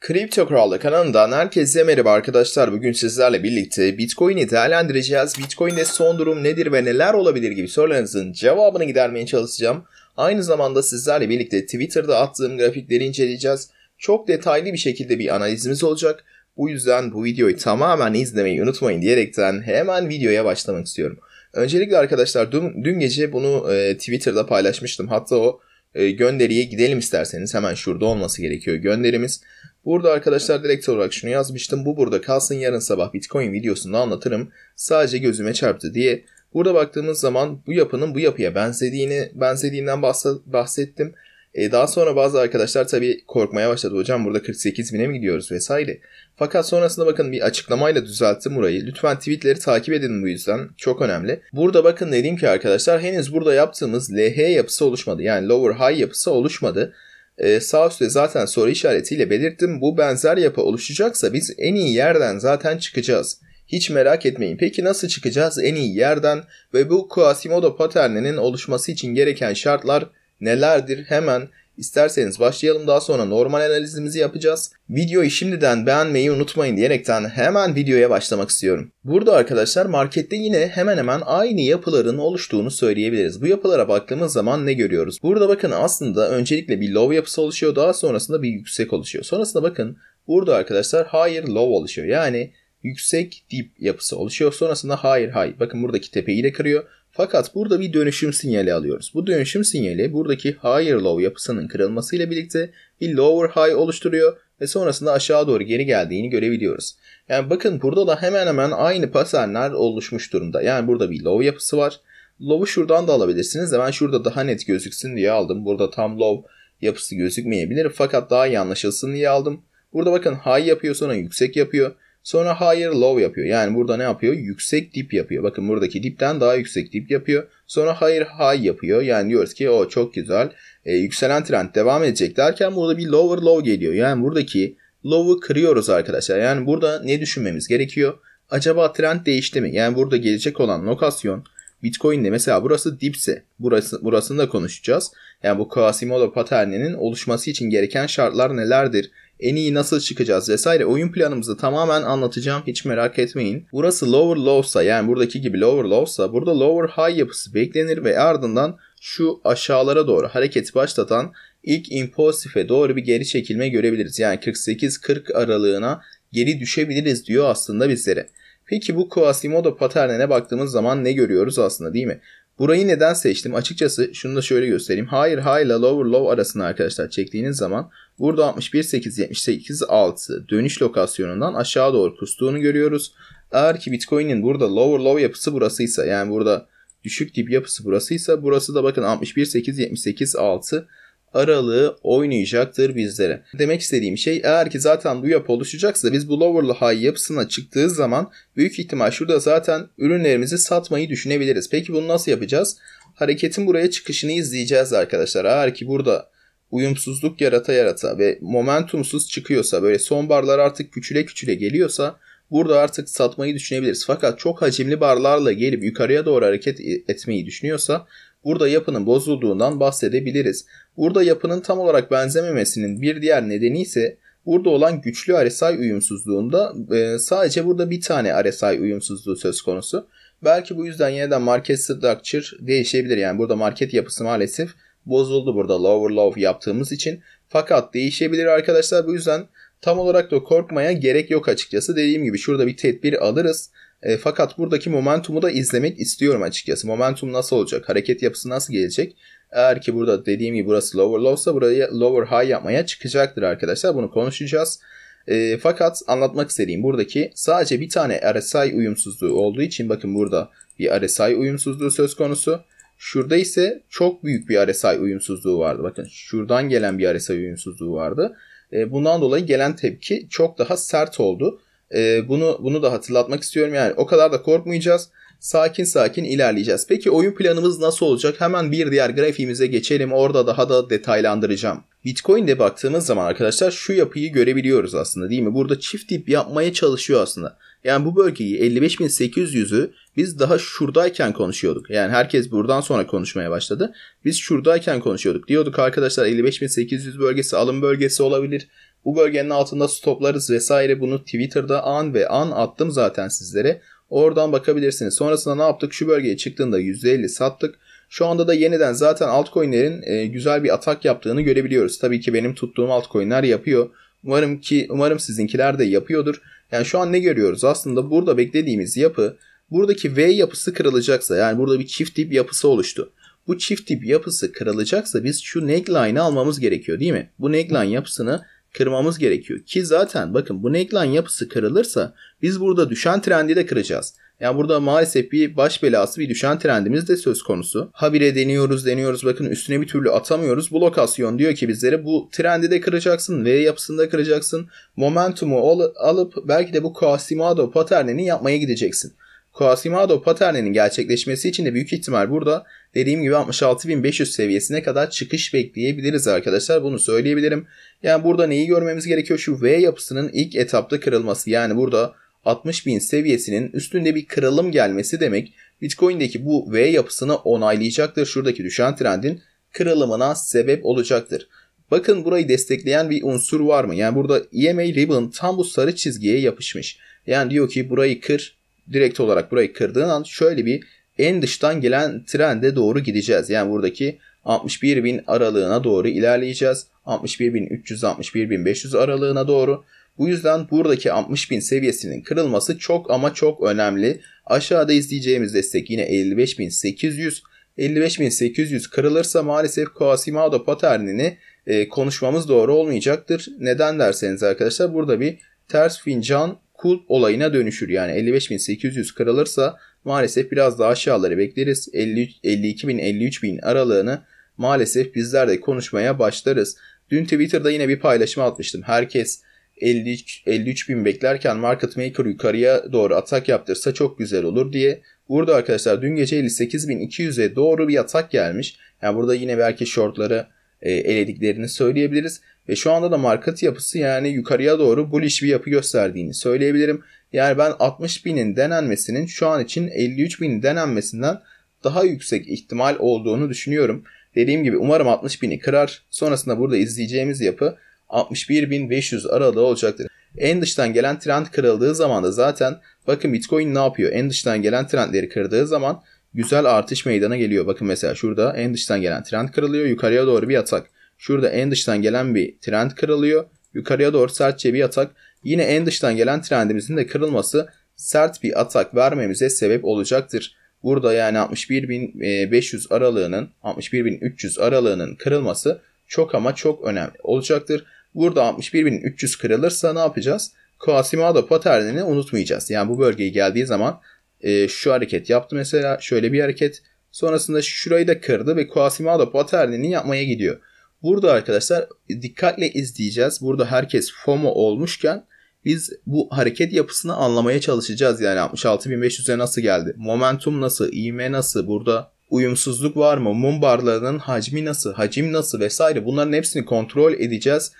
Kripto Kral'da kanalından herkese merhaba arkadaşlar. Bugün sizlerle birlikte Bitcoin'i değerlendireceğiz. Bitcoin'de son durum nedir ve neler olabilir gibi sorularınızın cevabını gidermeye çalışacağım. Aynı zamanda sizlerle birlikte Twitter'da attığım grafikleri inceleyeceğiz. Çok detaylı bir şekilde bir analizimiz olacak. Bu yüzden bu videoyu tamamen izlemeyi unutmayın diyerekten hemen videoya başlamak istiyorum. Öncelikle arkadaşlar dün, dün gece bunu e, Twitter'da paylaşmıştım. Hatta o ee, gönderiye gidelim isterseniz. Hemen şurada olması gerekiyor gönderimiz. Burada arkadaşlar direkt olarak şunu yazmıştım. Bu burada kalsın yarın sabah Bitcoin videosunda anlatırım. Sadece gözüme çarptı diye. Burada baktığımız zaman bu yapının bu yapıya benzediğini benzediğinden bahsettim. E, daha sonra bazı arkadaşlar tabii korkmaya başladı. Hocam burada 48 bine mi gidiyoruz vesaire. Fakat sonrasında bakın bir açıklamayla düzelttim burayı. Lütfen tweetleri takip edin bu yüzden. Çok önemli. Burada bakın dedim ki arkadaşlar henüz burada yaptığımız LH yapısı oluşmadı. Yani lower high yapısı oluşmadı. Ee, sağ üstte zaten soru işaretiyle belirttim. Bu benzer yapı oluşacaksa biz en iyi yerden zaten çıkacağız. Hiç merak etmeyin. Peki nasıl çıkacağız en iyi yerden ve bu Quasimodo paterninin oluşması için gereken şartlar nelerdir hemen isterseniz başlayalım daha sonra normal analizimizi yapacağız. Videoyu şimdiden beğenmeyi unutmayın diyerekten hemen videoya başlamak istiyorum. Burada arkadaşlar markette yine hemen hemen aynı yapıların oluştuğunu söyleyebiliriz. Bu yapılara baktığımız zaman ne görüyoruz? Burada bakın aslında öncelikle bir low yapısı oluşuyor daha sonrasında bir yüksek oluşuyor. Sonrasında bakın burada arkadaşlar higher low oluşuyor. Yani yüksek dip yapısı oluşuyor. Sonrasında higher high. Bakın buradaki tepeyi de kırıyor. Fakat burada bir dönüşüm sinyali alıyoruz. Bu dönüşüm sinyali buradaki higher low yapısının kırılmasıyla birlikte bir lower high oluşturuyor ve sonrasında aşağı doğru geri geldiğini görebiliyoruz. Yani bakın burada da hemen hemen aynı paternler oluşmuş durumda. Yani burada bir low yapısı var. Low'u şuradan da alabilirsiniz ben şurada daha net gözüksün diye aldım. Burada tam low yapısı gözükmeyebilir fakat daha iyi anlaşılsın diye aldım. Burada bakın high yapıyor sonra yüksek yapıyor. Sonra higher low yapıyor. Yani burada ne yapıyor? Yüksek dip yapıyor. Bakın buradaki dipten daha yüksek dip yapıyor. Sonra higher high yapıyor. Yani diyoruz ki o oh, çok güzel. E, yükselen trend devam edecek derken burada bir lower low geliyor. Yani buradaki low'u kırıyoruz arkadaşlar. Yani burada ne düşünmemiz gerekiyor? Acaba trend değişti mi? Yani burada gelecek olan lokasyon Bitcoin'de mesela burası dipse burası, burasını da konuşacağız. Yani bu Quasimodo paterninin oluşması için gereken şartlar nelerdir? en iyi nasıl çıkacağız vesaire oyun planımızı tamamen anlatacağım hiç merak etmeyin. Burası lower low'sa yani buradaki gibi lower low'sa burada lower high yapısı beklenir ve ardından şu aşağılara doğru hareketi başlatan ilk impulsife doğru bir geri çekilme görebiliriz. Yani 48-40 aralığına geri düşebiliriz diyor aslında bizlere. Peki bu Quasimodo paternine baktığımız zaman ne görüyoruz aslında değil mi? Burayı neden seçtim? Açıkçası şunu da şöyle göstereyim. Higher high ile lower low arasını arkadaşlar çektiğiniz zaman burada 61 8 78 6 dönüş lokasyonundan aşağı doğru kustuğunu görüyoruz. Eğer ki Bitcoin'in burada lower low yapısı burasıysa yani burada düşük dip yapısı burasıysa burası da bakın 61 8 78 6 aralığı oynayacaktır bizlere. Demek istediğim şey eğer ki zaten bu yapı oluşacaksa biz bu lower'lı high yapısına çıktığı zaman büyük ihtimal şurada zaten ürünlerimizi satmayı düşünebiliriz. Peki bunu nasıl yapacağız? Hareketin buraya çıkışını izleyeceğiz arkadaşlar. Eğer ki burada uyumsuzluk yarata yarata ve momentumsuz çıkıyorsa böyle son barlar artık küçüle küçüle geliyorsa burada artık satmayı düşünebiliriz. Fakat çok hacimli barlarla gelip yukarıya doğru hareket e-, etmeyi düşünüyorsa burada yapının bozulduğundan bahsedebiliriz. Burada yapının tam olarak benzememesinin bir diğer nedeni ise burada olan güçlü RSI uyumsuzluğunda e, sadece burada bir tane RSI uyumsuzluğu söz konusu. Belki bu yüzden yeniden market structure değişebilir. Yani burada market yapısı maalesef bozuldu burada lower low yaptığımız için. Fakat değişebilir arkadaşlar. Bu yüzden tam olarak da korkmaya gerek yok açıkçası. Dediğim gibi şurada bir tedbir alırız. E, fakat buradaki momentumu da izlemek istiyorum açıkçası. Momentum nasıl olacak? Hareket yapısı nasıl gelecek? Eğer ki burada dediğim gibi burası lower low'sa burayı lower high yapmaya çıkacaktır arkadaşlar. Bunu konuşacağız. E, fakat anlatmak istediğim buradaki sadece bir tane RSI uyumsuzluğu olduğu için bakın burada bir RSI uyumsuzluğu söz konusu. Şurada ise çok büyük bir RSI uyumsuzluğu vardı. Bakın şuradan gelen bir RSI uyumsuzluğu vardı. E, bundan dolayı gelen tepki çok daha sert oldu. E, bunu bunu da hatırlatmak istiyorum. Yani o kadar da korkmayacağız sakin sakin ilerleyeceğiz. Peki oyun planımız nasıl olacak? Hemen bir diğer grafiğimize geçelim. Orada daha da detaylandıracağım. Bitcoin'de baktığımız zaman arkadaşlar şu yapıyı görebiliyoruz aslında değil mi? Burada çift dip yapmaya çalışıyor aslında. Yani bu bölgeyi 55.800'ü biz daha şuradayken konuşuyorduk. Yani herkes buradan sonra konuşmaya başladı. Biz şuradayken konuşuyorduk. Diyorduk arkadaşlar 55.800 bölgesi alım bölgesi olabilir. Bu bölgenin altında stoplarız vesaire bunu Twitter'da an ve an attım zaten sizlere. Oradan bakabilirsiniz. Sonrasında ne yaptık? Şu bölgeye çıktığında %50 sattık. Şu anda da yeniden zaten altcoin'lerin e, güzel bir atak yaptığını görebiliyoruz. Tabii ki benim tuttuğum altcoin'ler yapıyor. Umarım ki umarım sizinkiler de yapıyordur. Yani şu an ne görüyoruz? Aslında burada beklediğimiz yapı buradaki V yapısı kırılacaksa yani burada bir çift dip yapısı oluştu. Bu çift dip yapısı kırılacaksa biz şu necklines almamız gerekiyor değil mi? Bu neckline yapısını kırmamız gerekiyor. Ki zaten bakın bu neckline yapısı kırılırsa biz burada düşen trendi de kıracağız. Yani burada maalesef bir baş belası bir düşen trendimiz de söz konusu. Habire deniyoruz deniyoruz bakın üstüne bir türlü atamıyoruz. Bu lokasyon diyor ki bizlere bu trendi de kıracaksın, ve yapısında kıracaksın. Momentumu alıp belki de bu Quasimodo paternini yapmaya gideceksin. Quasimado paterninin gerçekleşmesi için de büyük ihtimal burada dediğim gibi 66.500 seviyesine kadar çıkış bekleyebiliriz arkadaşlar. Bunu söyleyebilirim. Yani burada neyi görmemiz gerekiyor? Şu V yapısının ilk etapta kırılması. Yani burada 60.000 seviyesinin üstünde bir kırılım gelmesi demek. Bitcoin'deki bu V yapısını onaylayacaktır. Şuradaki düşen trendin kırılımına sebep olacaktır. Bakın burayı destekleyen bir unsur var mı? Yani burada EMA Ribbon tam bu sarı çizgiye yapışmış. Yani diyor ki burayı kır direkt olarak burayı kırdığın an şöyle bir en dıştan gelen trende doğru gideceğiz. Yani buradaki 61.000 aralığına doğru ilerleyeceğiz. 61.300-61.500 aralığına doğru. Bu yüzden buradaki 60.000 seviyesinin kırılması çok ama çok önemli. Aşağıda izleyeceğimiz destek yine 55.800. 55.800 kırılırsa maalesef Quasimodo paternini e, konuşmamız doğru olmayacaktır. Neden derseniz arkadaşlar burada bir ters fincan kul olayına dönüşür. Yani 55.800 kırılırsa maalesef biraz daha aşağıları bekleriz. 52.000-53.000 aralığını maalesef bizler de konuşmaya başlarız. Dün Twitter'da yine bir paylaşım atmıştım. Herkes 53.000 beklerken market maker yukarıya doğru atak yaptırsa çok güzel olur diye. Burada arkadaşlar dün gece 58.200'e doğru bir atak gelmiş. Yani burada yine belki shortları e, elediklerini söyleyebiliriz. Ve şu anda da market yapısı yani yukarıya doğru bullish bir yapı gösterdiğini söyleyebilirim. Yani ben 60 binin denenmesinin şu an için 53 binin denenmesinden daha yüksek ihtimal olduğunu düşünüyorum. Dediğim gibi umarım 60 bini kırar. Sonrasında burada izleyeceğimiz yapı 61.500 aralığı olacaktır. En dıştan gelen trend kırıldığı zaman da zaten bakın Bitcoin ne yapıyor? En dıştan gelen trendleri kırdığı zaman güzel artış meydana geliyor. Bakın mesela şurada en dıştan gelen trend kırılıyor. Yukarıya doğru bir atak. Şurada en dıştan gelen bir trend kırılıyor. Yukarıya doğru sertçe bir atak. Yine en dıştan gelen trendimizin de kırılması sert bir atak vermemize sebep olacaktır. Burada yani 61.500 e, aralığının 61.300 aralığının kırılması çok ama çok önemli olacaktır. Burada 61.300 kırılırsa ne yapacağız? Quasimodo paternini unutmayacağız. Yani bu bölgeye geldiği zaman e, şu hareket yaptı mesela şöyle bir hareket. Sonrasında şurayı da kırdı ve Quasimado paternini yapmaya gidiyor. Burada arkadaşlar dikkatle izleyeceğiz. Burada herkes FOMO olmuşken biz bu hareket yapısını anlamaya çalışacağız. Yani 66.500'e nasıl geldi? Momentum nasıl? İğme nasıl? Burada uyumsuzluk var mı? Mum barlarının hacmi nasıl? Hacim nasıl? Vesaire bunların hepsini kontrol edeceğiz.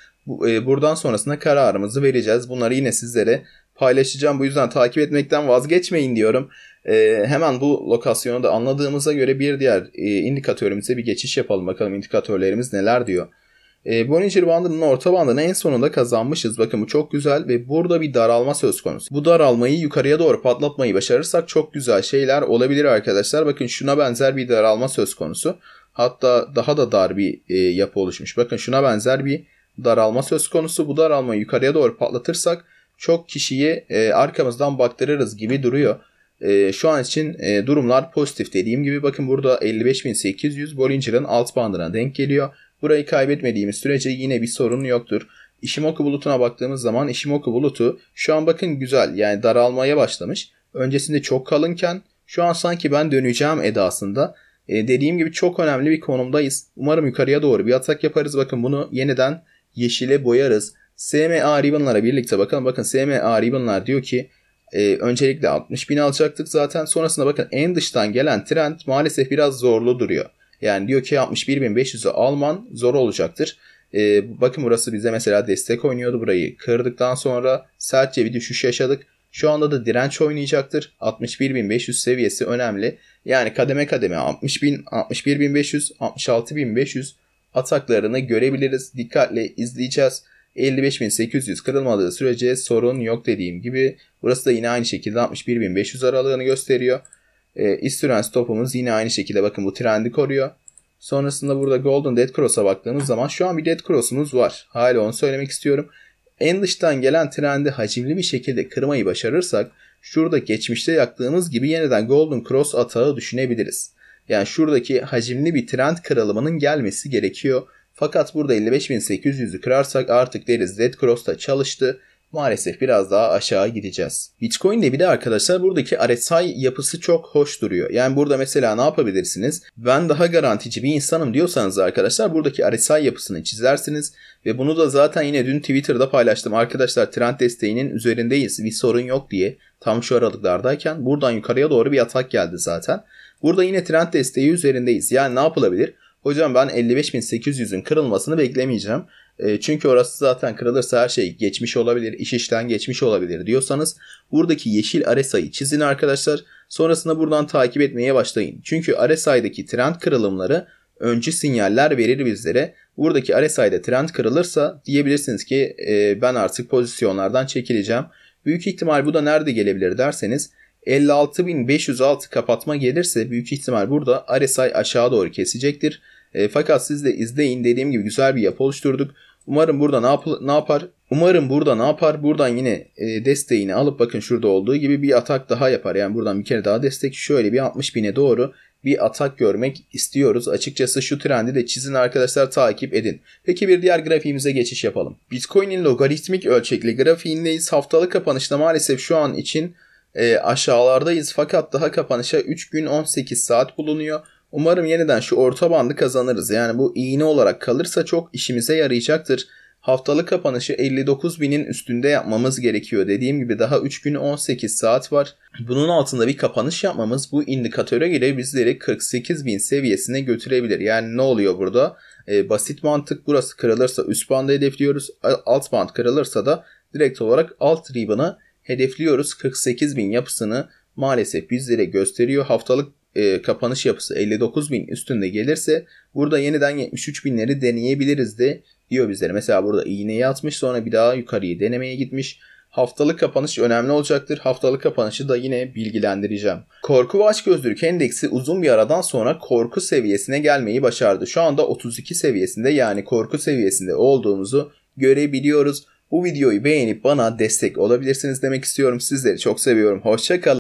E, buradan sonrasında kararımızı vereceğiz. Bunları yine sizlere paylaşacağım. Bu yüzden takip etmekten vazgeçmeyin diyorum. E, hemen bu lokasyonu da anladığımıza göre bir diğer e, indikatörümüze bir geçiş yapalım. Bakalım indikatörlerimiz neler diyor. E, Bollinger bandının orta bandını en sonunda kazanmışız. Bakın bu çok güzel ve burada bir daralma söz konusu. Bu daralmayı yukarıya doğru patlatmayı başarırsak çok güzel şeyler olabilir arkadaşlar. Bakın şuna benzer bir daralma söz konusu. Hatta daha da dar bir e, yapı oluşmuş. Bakın şuna benzer bir daralma söz konusu. Bu daralmayı yukarıya doğru patlatırsak çok kişiyi e, arkamızdan baktırırız gibi duruyor. E, şu an için e, durumlar pozitif dediğim gibi bakın burada 55.800 Bollinger'ın alt bandına denk geliyor. Burayı kaybetmediğimiz sürece yine bir sorun yoktur. Ishimoku bulutuna baktığımız zaman Ishimoku bulutu şu an bakın güzel yani daralmaya başlamış. Öncesinde çok kalınken şu an sanki ben döneceğim edasında. E, dediğim gibi çok önemli bir konumdayız. Umarım yukarıya doğru bir atak yaparız. Bakın bunu yeniden yeşile boyarız. SMA ribbonlara birlikte bakalım. Bakın SMA ribbonlar diyor ki e, öncelikle 60 bin alacaktık zaten. Sonrasında bakın en dıştan gelen trend maalesef biraz zorlu duruyor. Yani diyor ki 61.500'ü alman zor olacaktır. E, bakın burası bize mesela destek oynuyordu burayı. Kırdıktan sonra sertçe bir düşüş yaşadık. Şu anda da direnç oynayacaktır. 61.500 seviyesi önemli. Yani kademe kademe 60.000, 61.500, 66.500 ataklarını görebiliriz. Dikkatle izleyeceğiz. 55.800 kırılmadığı sürece sorun yok dediğim gibi. Burası da yine aynı şekilde 61.500 aralığını gösteriyor. E, İstüren stopumuz yine aynı şekilde bakın bu trendi koruyor. Sonrasında burada Golden Dead Cross'a baktığımız zaman şu an bir Dead Cross'umuz var. Hala onu söylemek istiyorum. En dıştan gelen trendi hacimli bir şekilde kırmayı başarırsak şurada geçmişte yaktığımız gibi yeniden Golden Cross atağı düşünebiliriz. Yani şuradaki hacimli bir trend kırılımının gelmesi gerekiyor. Fakat burada 55.800'ü kırarsak artık deriz Red Cross'ta çalıştı. Maalesef biraz daha aşağı gideceğiz. Bitcoin'de bir de arkadaşlar buradaki RSI yapısı çok hoş duruyor. Yani burada mesela ne yapabilirsiniz? Ben daha garantici bir insanım diyorsanız arkadaşlar buradaki RSI yapısını çizersiniz. Ve bunu da zaten yine dün Twitter'da paylaştım. Arkadaşlar trend desteğinin üzerindeyiz bir sorun yok diye. Tam şu aralıklardayken buradan yukarıya doğru bir atak geldi zaten. Burada yine trend desteği üzerindeyiz. Yani ne yapılabilir? Hocam ben 55.800'ün kırılmasını beklemeyeceğim. E, çünkü orası zaten kırılırsa her şey geçmiş olabilir, iş işten geçmiş olabilir diyorsanız buradaki yeşil are RSI'yi çizin arkadaşlar. Sonrasında buradan takip etmeye başlayın. Çünkü are RSI'daki trend kırılımları öncü sinyaller verir bizlere. Buradaki are RSI'de trend kırılırsa diyebilirsiniz ki e, ben artık pozisyonlardan çekileceğim. Büyük ihtimal bu da nerede gelebilir derseniz 56.506 kapatma gelirse büyük ihtimal burada RSI aşağı doğru kesecektir. E, fakat siz de izleyin dediğim gibi güzel bir yapı oluşturduk. Umarım burada ne, yap ne yapar? Umarım burada ne yapar? Buradan yine e, desteğini alıp bakın şurada olduğu gibi bir atak daha yapar. Yani buradan bir kere daha destek şöyle bir 60.000'e doğru bir atak görmek istiyoruz. Açıkçası şu trendi de çizin arkadaşlar takip edin. Peki bir diğer grafiğimize geçiş yapalım. Bitcoin'in logaritmik ölçekli grafiğindeyiz. Haftalık kapanışta maalesef şu an için e, aşağılardayız fakat daha kapanışa 3 gün 18 saat bulunuyor. Umarım yeniden şu orta bandı kazanırız. Yani bu iğne olarak kalırsa çok işimize yarayacaktır. Haftalık kapanışı 59 binin üstünde yapmamız gerekiyor. Dediğim gibi daha 3 gün 18 saat var. Bunun altında bir kapanış yapmamız bu indikatöre göre bizleri 48 bin seviyesine götürebilir. Yani ne oluyor burada? E, basit mantık burası kırılırsa üst bandı hedefliyoruz. Alt band kırılırsa da direkt olarak alt ribanı hedefliyoruz 48 bin yapısını maalesef bizlere gösteriyor. Haftalık e, kapanış yapısı 59 bin üstünde gelirse burada yeniden 73 binleri deneyebiliriz de diyor bizlere. Mesela burada iğneyi atmış sonra bir daha yukarıyı denemeye gitmiş. Haftalık kapanış önemli olacaktır. Haftalık kapanışı da yine bilgilendireceğim. Korku ve açgözlülük endeksi uzun bir aradan sonra korku seviyesine gelmeyi başardı. Şu anda 32 seviyesinde yani korku seviyesinde olduğumuzu görebiliyoruz. Bu videoyu beğenip bana destek olabilirsiniz demek istiyorum. Sizleri çok seviyorum. Hoşçakalın.